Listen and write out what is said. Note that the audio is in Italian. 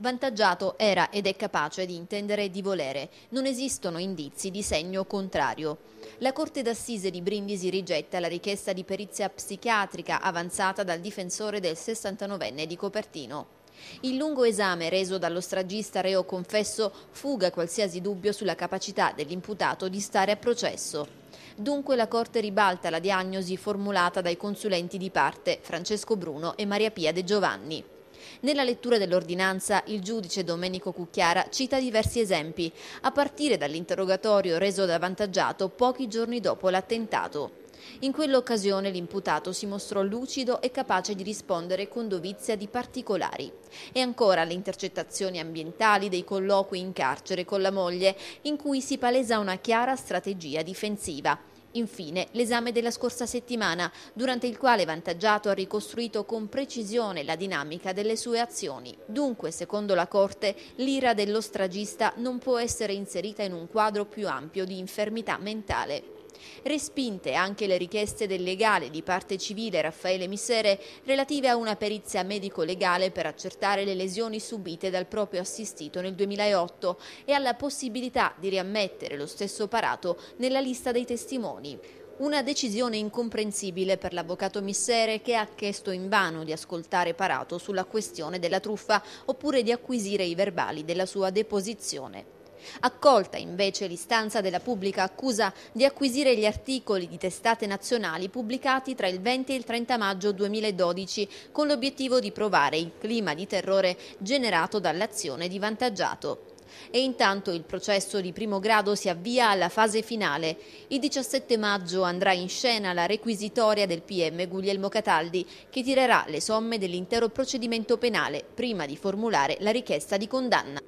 Vantaggiato era ed è capace di intendere e di volere. Non esistono indizi di segno contrario. La Corte d'Assise di Brindisi rigetta la richiesta di perizia psichiatrica avanzata dal difensore del 69enne di Copertino. Il lungo esame reso dallo stragista reo confesso fuga qualsiasi dubbio sulla capacità dell'imputato di stare a processo. Dunque la Corte ribalta la diagnosi formulata dai consulenti di parte Francesco Bruno e Maria Pia De Giovanni. Nella lettura dell'ordinanza il giudice Domenico Cucchiara cita diversi esempi, a partire dall'interrogatorio reso da pochi giorni dopo l'attentato. In quell'occasione l'imputato si mostrò lucido e capace di rispondere con dovizia di particolari. E ancora le intercettazioni ambientali dei colloqui in carcere con la moglie, in cui si palesa una chiara strategia difensiva. Infine, l'esame della scorsa settimana, durante il quale Vantaggiato ha ricostruito con precisione la dinamica delle sue azioni. Dunque, secondo la Corte, l'ira dello stragista non può essere inserita in un quadro più ampio di infermità mentale. Respinte anche le richieste del legale di parte civile Raffaele Misere relative a una perizia medico-legale per accertare le lesioni subite dal proprio assistito nel 2008 e alla possibilità di riammettere lo stesso Parato nella lista dei testimoni. Una decisione incomprensibile per l'avvocato Missere che ha chiesto invano di ascoltare Parato sulla questione della truffa oppure di acquisire i verbali della sua deposizione. Accolta invece l'istanza della pubblica accusa di acquisire gli articoli di testate nazionali pubblicati tra il 20 e il 30 maggio 2012 con l'obiettivo di provare il clima di terrore generato dall'azione di vantaggiato. E intanto il processo di primo grado si avvia alla fase finale. Il 17 maggio andrà in scena la requisitoria del PM Guglielmo Cataldi che tirerà le somme dell'intero procedimento penale prima di formulare la richiesta di condanna.